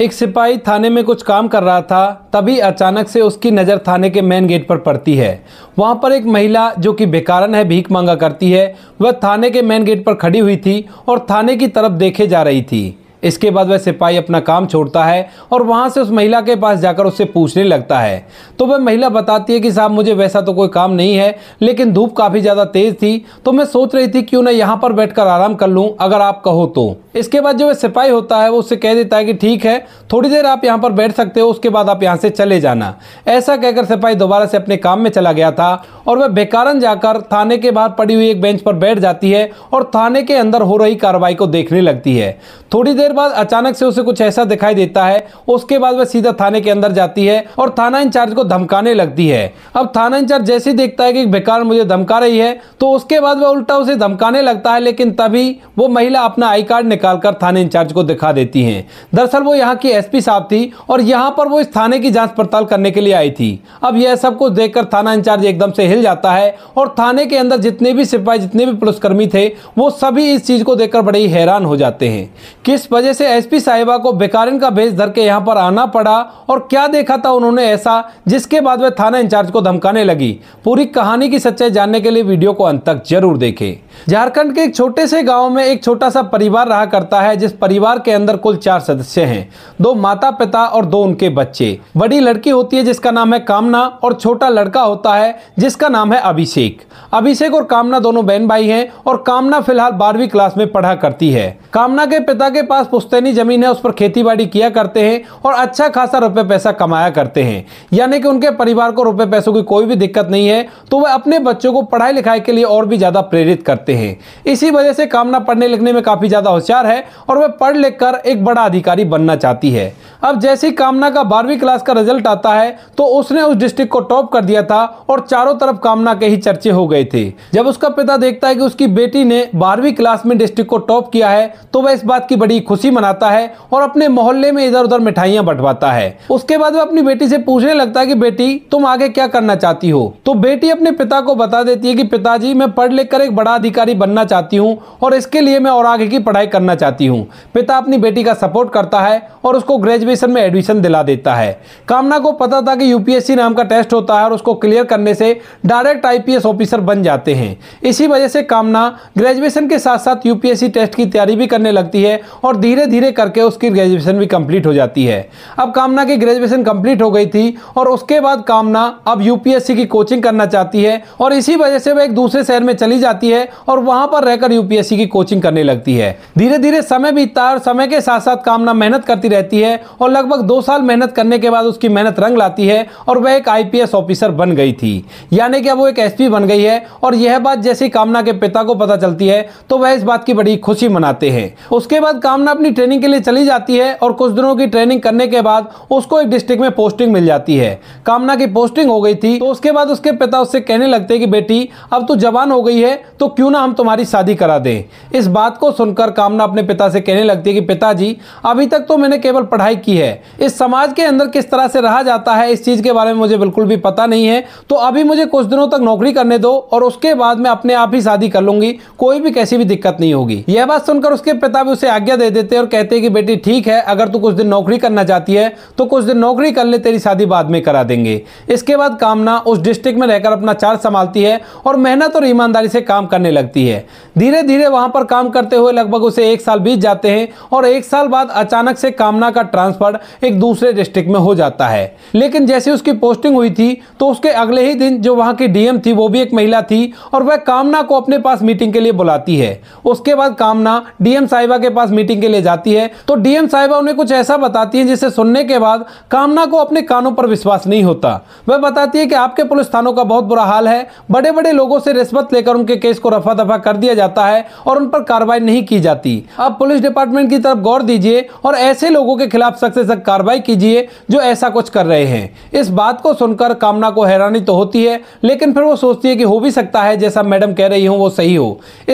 एक सिपाही थाने में कुछ काम कर रहा था तभी अचानक से उसकी नज़र थाने के मेन गेट पर पड़ती है वहां पर एक महिला जो कि बेकारन है भीख मांगा करती है वह थाने के मेन गेट पर खड़ी हुई थी और थाने की तरफ देखे जा रही थी इसके बाद वह सिपाही अपना काम छोड़ता है और वहां से उस महिला के पास जाकर उससे पूछने लगता है तो वह महिला बताती है कि साहब मुझे वैसा तो कोई काम नहीं है लेकिन धूप काफ़ी ज़्यादा तेज़ थी तो मैं सोच रही थी क्यों ना यहाँ पर बैठकर आराम कर लूँ अगर आप कहो तो इसके बाद जो वह सिपाही होता है वो उससे कह देता है कि ठीक है थोड़ी देर आप यहाँ पर बैठ सकते हो उसके बाद आप यहाँ से चले जाना ऐसा कहकर सिपाही दोबारा से अपने काम में चला गया था और वह बेकारन जाकर थाने के बाहर पड़ी हुई एक बेंच पर बैठ जाती है और थाने के अंदर हो रही कार्रवाई को देखने लगती है थोड़ी देर बाद अचानक से उसे कुछ ऐसा दिखाई देता है उसके बाद वह सीधा थाने के अंदर जाती है और थाना इंचार्ज को धमकाने लगती है अब थाना इंचार्ज जैसे देखता है कि बेकार मुझे धमका रही है तो उसके बाद वह उल्टा उसे धमकाने लगता है लेकिन तभी वो महिला अपना आई कार्ड निकालकर थाने इंचार्ज को दिखा देती है दरअसल वो यहाँ की एस साहब थी और यहाँ पर वो इस थाने की जाँच पड़ताल करने के लिए आई थी अब यह सब कुछ देख थाना इंचार्ज एकदम से हिल जाता है और थाने के अंदर जितने भी सिपाही जितने भी पुलिसकर्मी थे वो सभी इस चीज को देखकर बड़े ही हैरान हो जाते हैं किस वजह वजह से एसपी साहिबा को बेकारिन का भेज धर के यहाँ पर आना पड़ा और क्या देखा था उन्होंने ऐसा जिसके बाद वह थाना इंचार्ज को धमकाने लगी पूरी कहानी की सच्चाई जानने के लिए वीडियो को अंत तक जरूर देखें झारखंड के एक छोटे से गांव में एक छोटा सा परिवार रहा करता है जिस परिवार के अंदर कुल चार सदस्य हैं दो माता पिता और दो उनके बच्चे बड़ी लड़की होती है जिसका नाम है कामना और छोटा लड़का होता है जिसका नाम है अभिषेक अभिषेक और कामना दोनों बहन भाई हैं और कामना फिलहाल बारहवीं क्लास में पढ़ा करती है कामना के पिता के पास पुस्तैनी जमीन है उस पर खेती बाड़ी किया करते हैं और अच्छा खासा रुपये पैसा कमाया करते हैं यानी कि उनके परिवार को रुपये पैसों की कोई भी दिक्कत नहीं है तो वह अपने बच्चों को पढ़ाई लिखाई के लिए और भी ज़्यादा प्रेरित करते सकते हैं इसी वजह से कामना पढ़ने लिखने में काफ़ी ज़्यादा होशियार है और वह पढ़ लिख कर एक बड़ा अधिकारी बनना चाहती है अब जैसी कामना का बारहवीं क्लास का रिजल्ट आता है तो उसने उस डिस्ट्रिक्ट को टॉप कर दिया था और चारों तरफ कामना के ही चर्चे हो गए थे जब उसका पिता देखता है कि उसकी बेटी ने बारहवीं क्लास में डिस्ट्रिक्ट को टॉप किया है तो वह इस बात की बड़ी खुशी मनाता है और अपने मोहल्ले में इधर उधर मिठाइयाँ बंटवाता है उसके बाद वह अपनी बेटी से पूछने लगता है की बेटी तुम आगे क्या करना चाहती हो तो बेटी अपने पिता को बता देती है की पिताजी मैं पढ़ लिख एक बड़ा अधिकारी अधिकारी बनना चाहती हूँ और इसके लिए मैं और आगे की पढ़ाई करना चाहती हूँ पिता अपनी बेटी का सपोर्ट करता है और उसको ग्रेजुएशन में एडमिशन दिला देता है कामना को पता था कि यूपीएससी नाम का टेस्ट होता है और उसको क्लियर करने से डायरेक्ट आईपीएस ऑफिसर बन जाते हैं इसी वजह से कामना ग्रेजुएशन के साथ साथ यूपीएससी टेस्ट की तैयारी भी करने लगती है और धीरे धीरे करके उसकी ग्रेजुएशन भी कंप्लीट हो जाती है अब कामना की ग्रेजुएशन कंप्लीट हो गई थी और उसके बाद कामना अब यूपीएससी की कोचिंग करना चाहती है और इसी वजह से वह एक दूसरे शहर में चली जाती है और वहां पर रहकर यूपीएससी की कोचिंग करने लगती है धीरे धीरे समय बीतता है और समय के साथ साथ कामना मेहनत करती रहती है और लगभग दो साल मेहनत करने के बाद उसकी मेहनत रंग लाती है और वह एक आईपीएस ऑफिसर बन गई थी यानी कि अब वो एक एसपी बन गई है और यह बात जैसी कामना के पिता को पता चलती है तो वह इस बात की बड़ी खुशी मनाते हैं उसके बाद कामना अपनी ट्रेनिंग के लिए चली जाती है और कुछ दिनों की ट्रेनिंग करने के बाद उसको एक डिस्ट्रिक्ट में पोस्टिंग मिल जाती है कामना की पोस्टिंग हो गई थी तो उसके बाद उसके पिता उससे कहने लगते कि बेटी अब तो जवान हो गई है तो क्यों ना हम तुम्हारी शादी करा दें इस बात को सुनकर कामना अपने पिता से कहने लगती है कि पिताजी अभी तक तो मैंने केवल पढ़ाई की है इस समाज के अंदर किस तरह से रहा जाता है इस चीज़ के बारे में मुझे बिल्कुल भी पता नहीं है तो अभी मुझे कुछ दिनों तक नौकरी करने दो और उसके बाद मैं अपने आप ही शादी कर लूंगी कोई भी कैसी भी दिक्कत नहीं होगी यह बात सुनकर उसके पिता भी उसे आज्ञा दे देते और कहते हैं कि बेटी ठीक है अगर तू कुछ दिन नौकरी करना चाहती है तो कुछ दिन नौकरी कर ले तेरी शादी बाद में करा देंगे इसके बाद कामना उस डिस्ट्रिक्ट में रहकर अपना चार्ज संभालती है और मेहनत और ईमानदारी से काम करने लगती है धीरे धीरे वहां पर काम करते हुए लगभग उसे एक साल बीत जाते हैं और एक साल बाद अचानक से कामना का ट्रांसफर एक दूसरे डिस्ट्रिक्ट में हो जाता है लेकिन जैसे उसकी पोस्टिंग हुई थी तो उसके अगले ही दिन जो वहाँ की डीएम थी वो भी एक महिला थी और वह कामना को अपने पास मीटिंग के लिए बुलाती है उसके बाद कामना डीएम साहिबा के पास मीटिंग के लिए जाती है तो डीएम साहिबा उन्हें कुछ ऐसा बताती है जिसे सुनने के बाद कामना को अपने कानों पर विश्वास नहीं होता वह बताती है कि आपके पुलिस थानों का बहुत बुरा हाल है बड़े बड़े लोगों से रिश्वत लेकर उनके केस को रफ रफा दफा कर दिया जाता है और उन पर कार्रवाई नहीं की जाती अब पुलिस डिपार्टमेंट की तरफ गौर दीजिए और ऐसे लोगों के खिलाफ सख्त से सख्त कार्रवाई कीजिए जो ऐसा कुछ कर रहे हैं इस बात को सुनकर कामना को हैरानी तो होती है लेकिन फिर वो सोचती है कि हो भी सकता है जैसा मैडम कह रही हूँ वो सही हो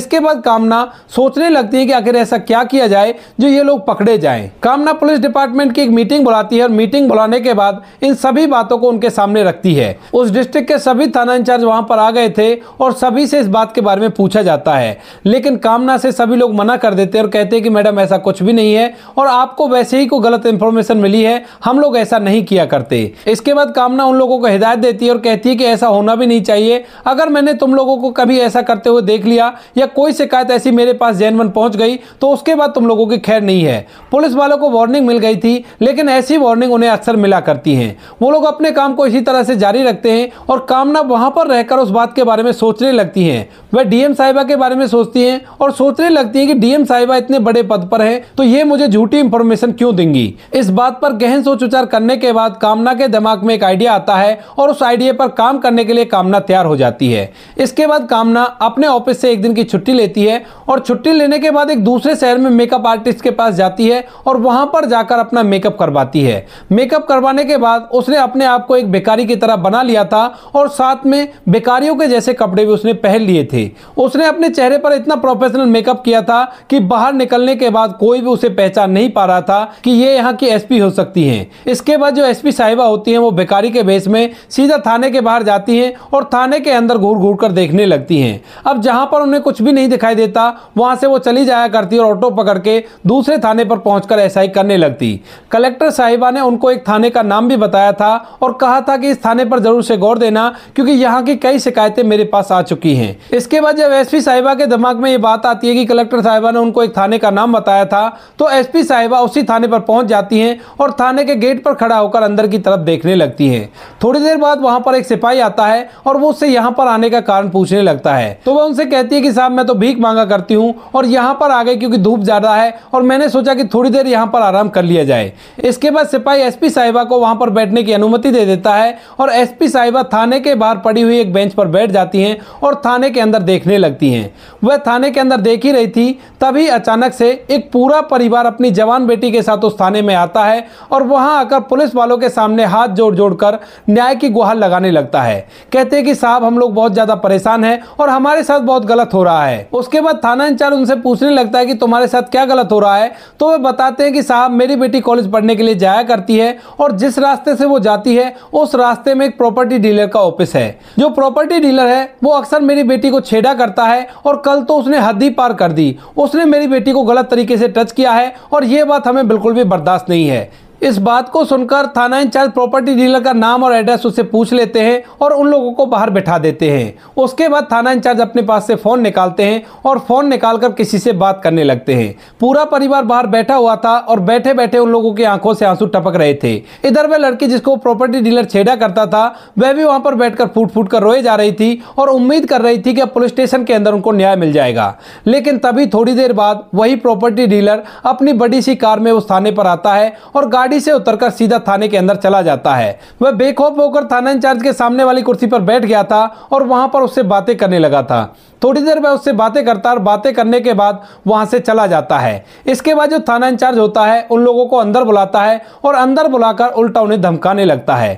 इसके बाद कामना सोचने लगती है कि आखिर ऐसा क्या किया जाए जो ये लोग पकड़े जाए कामना पुलिस डिपार्टमेंट की एक मीटिंग बुलाती है और मीटिंग बुलाने के बाद इन सभी बातों को उनके सामने रखती है उस डिस्ट्रिक्ट के सभी थाना इंचार्ज वहां पर आ गए थे और सभी से इस बात के बारे में पूछा जाता है लेकिन कामना से सभी लोग मना कर देते हैं और कहते हैं कि मैडम ऐसा कुछ भी नहीं है और आपको वैसे ही को गलत इन्फॉर्मेशन मिली है हम लोग ऐसा नहीं किया करते इसके बाद कामना उन लोगों को हिदायत देती है और कहती है कि ऐसा होना भी नहीं चाहिए अगर मैंने तुम लोगों को कभी ऐसा करते हुए देख लिया या कोई शिकायत ऐसी मेरे पास जैनवन पहुंच गई तो उसके बाद तुम लोगों की खैर नहीं है पुलिस वालों को वार्निंग मिल गई थी लेकिन ऐसी वार्निंग उन्हें अक्सर मिला करती है वो लोग अपने काम को इसी तरह से जारी रखते हैं और कामना वहां पर रहकर उस बात के बारे में सोचने लगती है वह डीएम डीएम साहिबा के बारे में सोचती हैं और सोचने लगती हैं कि डीएम साहिबा इतने बड़े पद पर हैं तो ये मुझे झूठी इंफॉर्मेशन क्यों देंगी इस बात पर गहन सोच विचार करने के बाद कामना के दिमाग में एक आइडिया आता है और उस आइडिया पर काम करने के लिए कामना तैयार हो जाती है इसके बाद कामना अपने ऑफिस से एक दिन की छुट्टी लेती है और छुट्टी लेने के बाद एक दूसरे शहर में मेकअप आर्टिस्ट के पास जाती है और वहां पर जाकर अपना मेकअप करवाती है मेकअप करवाने के बाद उसने अपने आप को एक बेकारी की तरह बना लिया था और साथ में बेकारियों के जैसे कपड़े भी उसने पहन लिए थे उसने अपने चेहरे पर इतना प्रोफेशनल मेकअप किया था कि बाहर निकलने के बाद कोई भी उसे पहचान नहीं पा रहा था कि ये यहाँ की एसपी हो सकती हैं इसके बाद जो एसपी साहिबा होती हैं वो बेकारी के भेस में सीधा थाने के बाहर जाती हैं और थाने के अंदर घूर घूर कर देखने लगती हैं अब जहाँ पर उन्हें कुछ भी नहीं दिखाई देता वहाँ से वो चली जाया करती और ऑटो पकड़ के दूसरे थाने पर पहुँच एसआई करने लगती कलेक्टर साहिबा ने उनको एक थाने का नाम भी बताया था और कहा था कि इस थाने पर जरूर से गौर देना क्योंकि यहाँ की कई शिकायतें मेरे पास आ चुकी हैं इसके बाद जब जब एसपी साहिबा के दिमाग में ये बात आती है कि कलेक्टर साहिबा ने उनको एक थाने का नाम बताया था तो एसपी साहिबा उसी थाने पर पहुंच जाती हैं और थाने के गेट पर खड़ा होकर अंदर की तरफ देखने लगती हैं थोड़ी देर बाद वहां पर एक सिपाही आता है और वो उससे यहाँ पर आने का कारण पूछने लगता है तो वह उनसे कहती है कि साहब मैं तो भीख मांगा करती हूँ और यहाँ पर आ गए क्योंकि धूप ज़्यादा है और मैंने सोचा कि थोड़ी देर यहाँ पर आराम कर लिया जाए इसके बाद सिपाही एस साहिबा को वहाँ पर बैठने की अनुमति दे देता है और एस साहिबा थाने के बाहर पड़ी हुई एक बेंच पर बैठ जाती है और थाने के अंदर देखने लगती हैं वह थाने के अंदर देख ही रही थी तभी अचानक से एक पूरा परिवार अपनी जवान बेटी के साथ उस थाने में आता है और वहां आकर पुलिस वालों के सामने हाथ जोड़ जोड़ कर न्याय की गुहार लगाने लगता है कहते हैं कि साहब हम लोग बहुत ज़्यादा परेशान हैं और हमारे साथ बहुत गलत हो रहा है उसके बाद थाना इंचार्ज उनसे पूछने लगता है कि तुम्हारे साथ क्या गलत हो रहा है तो वह बताते हैं कि साहब मेरी बेटी कॉलेज पढ़ने के लिए जाया करती है और जिस रास्ते से वो जाती है उस रास्ते में एक प्रॉपर्टी डीलर का ऑफिस है जो प्रॉपर्टी डीलर है वो अक्सर मेरी बेटी को छेड़ा कर करता है और कल तो उसने हद ही पार कर दी उसने मेरी बेटी को गलत तरीके से टच किया है और ये बात हमें बिल्कुल भी बर्दाश्त नहीं है इस बात को सुनकर थाना इंचार्ज प्रॉपर्टी डीलर का नाम और एड्रेस उससे पूछ लेते हैं और उन लोगों को बाहर बैठा देते हैं उसके बाद थाना इंचार्ज अपने पास से फ़ोन निकालते हैं और फ़ोन निकालकर किसी से बात करने लगते हैं पूरा परिवार बाहर बैठा हुआ था और बैठे बैठे उन लोगों की आंखों से आंसू टपक रहे थे इधर वह लड़की जिसको प्रॉपर्टी डीलर छेड़ा करता था वह भी वहां पर बैठकर फूट फूट कर रोए जा रही थी और उम्मीद कर रही थी कि पुलिस स्टेशन के अंदर उनको न्याय मिल जाएगा लेकिन तभी थोड़ी देर बाद वही प्रॉपर्टी डीलर अपनी बड़ी सी कार में उस थाने पर आता है और गाड़ी गाड़ी से उतरकर सीधा थाने के अंदर चला जाता है वह बेखौफ होकर थाना इंचार्ज के सामने वाली कुर्सी पर बैठ गया था और वहां पर उससे बातें करने लगा था थोड़ी देर में उससे बातें करता और बातें करने के बाद वहां से चला जाता है इसके बाद जो थाना इंचार्ज होता है उन लोगों को अंदर बुलाता है और अंदर बुलाकर उल्टा उन्हें धमकाने लगता है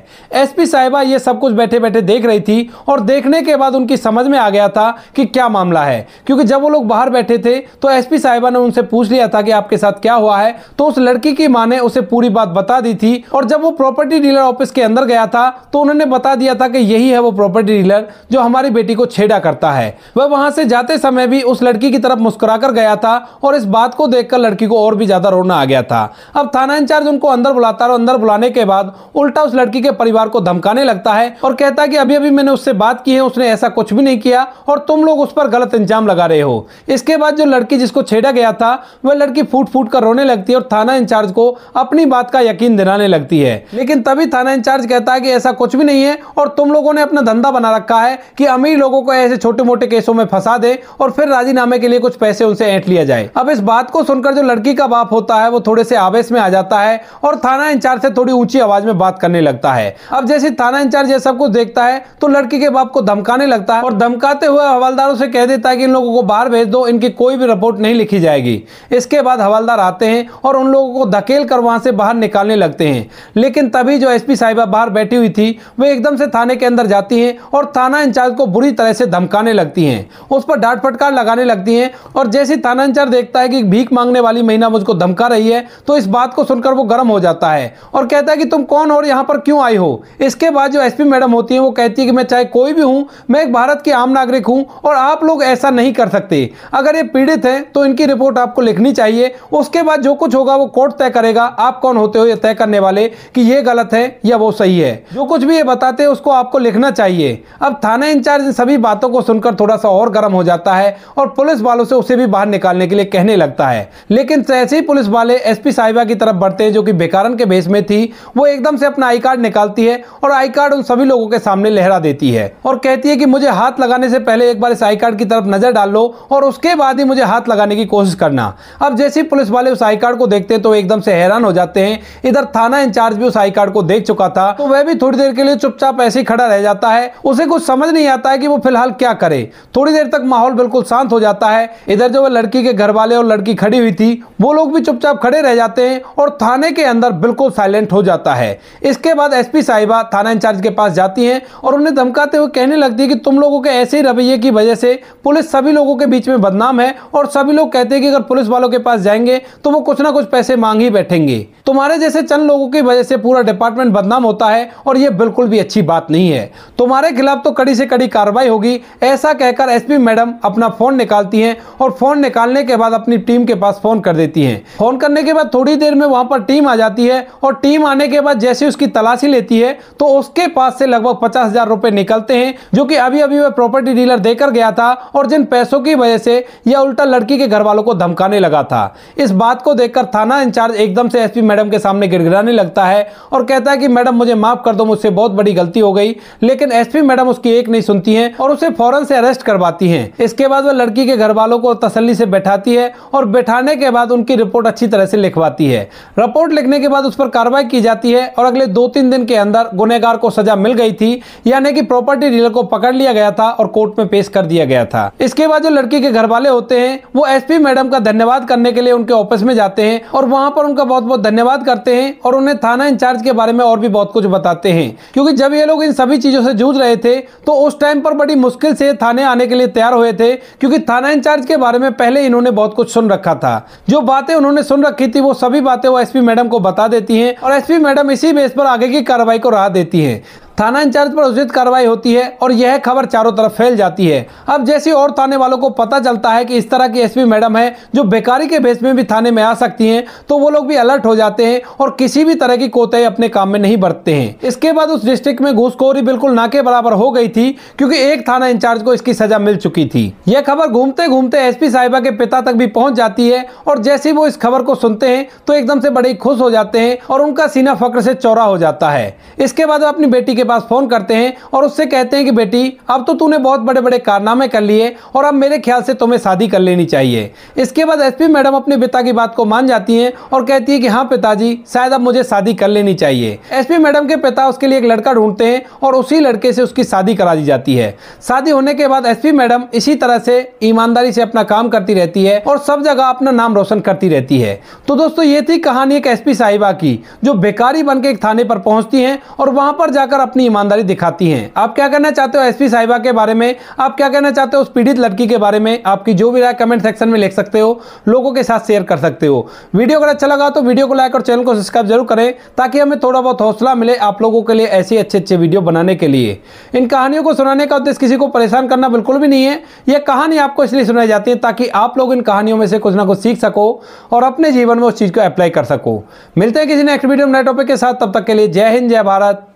एसपी साहिबा ये सब कुछ बैठे बैठे देख रही थी और देखने के बाद उनकी समझ में आ गया था कि क्या मामला है क्योंकि जब वो लोग बाहर बैठे थे तो एसपी साहिबा ने उनसे पूछ लिया था कि आपके साथ क्या हुआ है तो उस लड़की की माँ ने उसे पूरी बात बता दी थी और जब वो प्रॉपर्टी डीलर ऑफिस के अंदर गया था तो उन्होंने बता दिया था कि यही है वो प्रॉपर्टी डीलर जो हमारी बेटी को छेड़ा करता है वह वहां से जाते समय भी उस लड़की की तरफ मुस्कुराकर गया था और इस बात को देखकर लड़की को और भी ज्यादा रोना आ गया था अब थाना इंचार्ज उनको अंदर बुलाता और अंदर बुलाने के बाद उल्टा उस लड़की के परिवार को धमकाने लगता है और कहता है कि अभी अभी मैंने उससे बात की है उसने ऐसा कुछ भी नहीं किया और तुम लोग उस पर गलत इंजाम लगा रहे हो इसके बाद जो लड़की जिसको छेड़ा गया था वह लड़की फूट फूट कर रोने लगती है और थाना इंचार्ज को अपनी बात का यकीन दिलाने लगती है लेकिन तभी थाना इंचार्ज कहता है कि ऐसा कुछ भी नहीं है और तुम लोगों ने अपना धंधा बना रखा है कि अमीर लोगों को ऐसे छोटे मोटे केसों में में फंसा दे और फिर राजीनामे के लिए कुछ पैसे उनसे ऐंठ लिया जाए अब इस बात को सुनकर जो लड़की का बाप होता है वो थोड़े से आवेश में आ जाता है और थाना इंचार्ज से थोड़ी ऊंची आवाज में बात करने लगता है अब जैसे थाना इंचार्ज ये सब कुछ देखता है तो लड़की के बाप को धमकाने लगता है और धमकाते हुए हवलदारों से कह देता है कि इन लोगों को बाहर भेज दो इनकी कोई भी रिपोर्ट नहीं लिखी जाएगी इसके बाद हवलदार आते हैं और उन लोगों को धकेल कर वहां से बाहर निकालने लगते हैं लेकिन तभी जो एसपी साहिबा बाहर बैठी हुई थी वे एकदम से थाने के अंदर जाती हैं और थाना इंचार्ज को बुरी तरह से धमकाने लगती हैं उस पर डांट फटकार लगाने लगती हैं और जैसे तानाचार देखता है कि भीख मांगने वाली महिला मुझको धमका रही है तो इस बात को सुनकर वो गर्म हो जाता है और कहता है कि तुम कौन और यहाँ पर क्यों आई हो इसके बाद जो एस मैडम होती है वो कहती है कि मैं चाहे कोई भी हूँ मैं एक भारत की आम नागरिक हूँ और आप लोग ऐसा नहीं कर सकते अगर ये पीड़ित है तो इनकी रिपोर्ट आपको लिखनी चाहिए उसके बाद जो कुछ होगा वो कोर्ट तय करेगा आप कौन होते हो ये तय करने वाले कि ये गलत है या वो सही है जो कुछ भी ये बताते हैं उसको आपको लिखना चाहिए अब थाना इंचार्ज सभी बातों को सुनकर थोड़ा सा और और गर्म हो जाता है और पुलिस वालों से उसे भी बाहर निकालने के लिए कहने लगता है लेकिन जैसे ही पुलिस वाले एसपी साहिबा की तरफ बढ़ते हैं जो कि बेकारन के भेस में थी वो एकदम से अपना आई कार्ड निकालती है और आई कार्ड उन सभी लोगों के सामने लहरा देती है और कहती है कि मुझे हाथ लगाने से पहले एक बार इस आई कार्ड की तरफ नजर डाल लो और उसके बाद ही मुझे हाथ लगाने की कोशिश करना अब जैसे ही पुलिस वाले उस आई कार्ड को देखते हैं तो एकदम से हैरान हो जाते हैं इधर थाना इंचार्ज भी उस आई कार्ड को देख चुका था तो वह भी थोड़ी देर के लिए चुपचाप ऐसे ही खड़ा रह जाता है उसे कुछ समझ नहीं आता है कि वो फिलहाल क्या करे थोड़ी थोड़ी देर तक माहौल बिल्कुल शांत हो जाता है इधर जो लड़की के घर वाले और लड़की खड़ी हुई थी वो लोग भी चुपचाप खड़े रह जाते हैं और थाने के अंदर बिल्कुल साइलेंट हो जाता है इसके बाद एसपी साहिबा थाना इंचार्ज के पास जाती हैं और उन्हें धमकाते हुए कहने लगती है कि तुम लोगों के ऐसे ही रवैये की वजह से पुलिस सभी लोगों के बीच में बदनाम है और सभी लोग कहते हैं कि अगर पुलिस वालों के पास जाएंगे तो वो कुछ ना कुछ पैसे मांग ही बैठेंगे तुम्हारे जैसे चंद लोगों की वजह से पूरा डिपार्टमेंट बदनाम होता है और ये बिल्कुल भी अच्छी बात नहीं है तुम्हारे खिलाफ तो कड़ी से कड़ी कार्रवाई होगी ऐसा कहकर एसपी मैडम अपना फोन निकालती हैं और फोन निकालने के बाद अपनी टीम के पास फोन कर देती हैं फोन करने के बाद थोड़ी देर में वहां पर टीम आ जाती है और टीम आने के बाद जैसे उसकी तलाशी लेती है तो उसके पास से लगभग पचास हजार रुपए निकलते हैं जो कि अभी अभी वह प्रॉपर्टी डीलर देकर गया था और जिन पैसों की वजह से यह उल्टा लड़की के घर वालों को धमकाने लगा था इस बात को देखकर थाना इंचार्ज एकदम से एसपी मैडम के सामने गिड़गिड़ाने लगता है और कहता है कि मैडम मुझे माफ कर दो मुझसे बहुत बड़ी गलती हो गई लेकिन एसपी मैडम उसकी एक नहीं सुनती हैं और उसे फौरन से अरेस्ट करवा करवाती हैं इसके बाद वह लड़की के घर वालों को तसल्ली से बैठाती है और बैठाने के बाद उनकी रिपोर्ट अच्छी तरह से लिखवाती है रिपोर्ट लिखने के बाद उस पर कार्रवाई की जाती है और अगले दो तीन दिन के अंदर गुनहगार को सजा मिल गई थी यानी कि प्रॉपर्टी डीलर को पकड़ लिया गया था और कोर्ट में पेश कर दिया गया था इसके बाद जो लड़की के घर वाले होते हैं वो एस मैडम का धन्यवाद करने के लिए उनके ऑफिस में जाते हैं और वहाँ पर उनका बहुत बहुत धन्यवाद करते हैं और उन्हें थाना इंचार्ज के बारे में और भी बहुत कुछ बताते हैं क्योंकि जब ये लोग इन सभी चीजों से जूझ रहे थे तो उस टाइम पर बड़ी मुश्किल से थाने आने के लिए तैयार हुए थे क्योंकि थाना इंचार्ज के बारे में पहले इन्होंने बहुत कुछ सुन रखा था जो बातें उन्होंने सुन रखी थी वो सभी बातें वो एसपी मैडम को बता देती हैं और एसपी मैडम इसी बेस पर आगे की कार्रवाई को राह देती हैं थाना इंचार्ज पर उचित कार्रवाई होती है और यह खबर चारों तरफ फैल जाती है अब जैसे और थाने वालों को पता चलता है कि इस तरह की एसपी मैडम है जो बेकारी के भेस में भी थाने में आ सकती हैं तो वो लोग भी अलर्ट हो जाते हैं और किसी भी तरह की कोताही अपने काम में नहीं बरतते हैं इसके बाद उस डिस्ट्रिक्ट में घूसखोरी बिल्कुल ना के बराबर हो गई थी क्योंकि एक थाना इंचार्ज को इसकी सजा मिल चुकी थी यह खबर घूमते घूमते एस साहिबा के पिता तक भी पहुंच जाती है और जैसे वो इस खबर को सुनते हैं तो एकदम से बड़े खुश हो जाते हैं और उनका सीना फक्र से चौरा हो जाता है इसके बाद अपनी बेटी के के पास फ़ोन करते हैं और उससे कहते हैं कि बेटी अब तो तूने बहुत बड़े बड़े कारनामे कर लिए और अब मेरे ख्याल से तुम्हें शादी कर लेनी चाहिए इसके बाद एसपी मैडम अपने पिता की बात को मान जाती हैं और कहती है कि हाँ पिताजी शायद अब मुझे शादी कर लेनी चाहिए एसपी मैडम के पिता उसके लिए एक लड़का ढूंढते हैं और उसी लड़के से उसकी शादी करा दी जाती है शादी होने के बाद एसपी मैडम इसी तरह से ईमानदारी से अपना काम करती रहती है और सब जगह अपना नाम रोशन करती रहती है तो दोस्तों ये थी कहानी एक एसपी साहिबा की जो बेकारी बन के एक थाने पर पहुंचती है और वहां पर जाकर अपनी ईमानदारी दिखाती हैं आप क्या कहना चाहते हो एसपी साहिबा के बारे में आप क्या कहना चाहते हो उस पीड़ित लड़की के बारे में आपकी जो भी राय कमेंट सेक्शन में लिख सकते हो लोगों के साथ शेयर कर सकते हो वीडियो अगर अच्छा लगा तो वीडियो को लाइक और चैनल को सब्सक्राइब जरूर करें ताकि हमें थोड़ा बहुत हौसला मिले आप लोगों के लिए ऐसे अच्छे अच्छे वीडियो बनाने के लिए इन कहानियों को सुनाने का उद्देश्य किसी को परेशान करना बिल्कुल भी नहीं है यह कहानी आपको इसलिए सुनाई जाती है ताकि आप लोग इन कहानियों में से कुछ ना कुछ सीख सको और अपने जीवन में उस चीज़ को अप्लाई कर सको मिलते हैं किसी नेक्स्ट वीडियो में नए टॉपिक के साथ तब तक के लिए जय हिंद जय भारत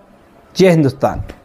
जय हिंदुस्तान